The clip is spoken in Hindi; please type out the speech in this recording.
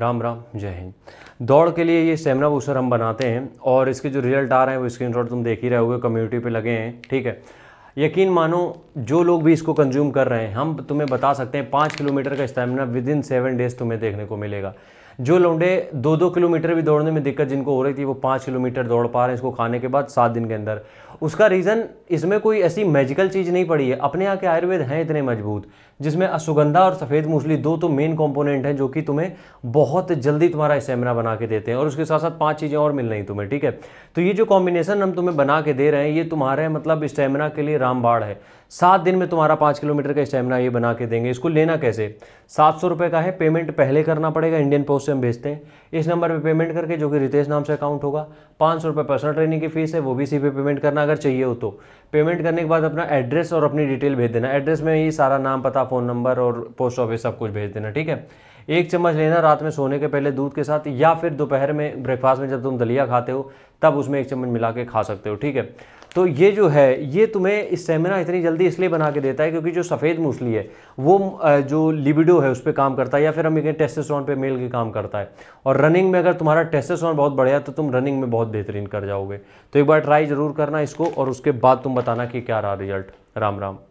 राम राम जय हिंद दौड़ के लिए ये स्टेमिना बूस्टर हम बनाते हैं और इसके जो रिजल्ट आ रहे हैं वो स्क्रीन तुम देख ही रहे होगे कम्युनिटी पे लगे हैं ठीक है यकीन मानो जो लोग भी इसको कंज्यूम कर रहे हैं हम तुम्हें बता सकते हैं पाँच किलोमीटर का stamina with in seven days तुम्हें देखने को मिलेगा जो लौंडे दो दो किलोमीटर भी दौड़ने में दिक्कत जिनको हो रही थी वो पाँच किलोमीटर दौड़ पा रहे हैं इसको खाने के बाद सात दिन के अंदर उसका रीज़न इसमें कोई ऐसी मैजिकल चीज़ नहीं पड़ी है अपने यहाँ के आयुर्वेद हैं इतने मजबूत जिसमें अश्वगंधा और सफ़ेद मूसली दो तो मेन कॉम्पोनेंट हैं जो कि तुम्हें बहुत जल्दी तुम्हारा स्टेमिना बना के देते हैं और उसके साथ साथ पाँच चीज़ें और मिल रही तुम्हें ठीक है तो ये जो कॉम्बिनेशन हम तुम्हें बना के दे रहे हैं ये तुम्हारे मतलब स्टेमिना के लिए रामबाड़ है सात दिन में तुम्हारा पाँच किलोमीटर का स्टेमिना ये बना के देंगे इसको लेना कैसे सात सौ रुपये का है पेमेंट पहले करना पड़ेगा इंडियन पोस्ट से हम भेजते हैं इस नंबर पे पेमेंट करके जो कि रितेश नाम से अकाउंट होगा पाँच सौ रुपये पर्सनल ट्रेनिंग की फीस है वो भी इसी पे पेमेंट करना अगर चाहिए हो तो पेमेंट करने के बाद अपना एड्रेस और अपनी डिटेल भेज देना एड्रेस में ही सारा नाम पता फ़ोन नंबर और पोस्ट ऑफिस सब कुछ भेज देना ठीक है एक चम्मच लेना रात में सोने के पहले दूध के साथ या फिर दोपहर में ब्रेकफास्ट में जब तुम दलिया खाते हो तब उसमें एक चम्मच मिला के खा सकते हो ठीक है तो ये जो है ये तुम्हें स्टेमिना इतनी जल्दी इसलिए बना के देता है क्योंकि जो सफ़ेद मूसली है वो जो लिबिडो है उस पर काम करता है या फिर हम कहें टेस्टोस्टेरोन पे मेल के काम करता है और रनिंग में अगर तुम्हारा टेस्टोस्टेरोन बहुत बढ़िया तो तुम रनिंग में बहुत बेहतरीन कर जाओगे तो एक बार ट्राई ज़रूर करना इसको और उसके बाद तुम बताना कि क्या रहा रिजल्ट राम राम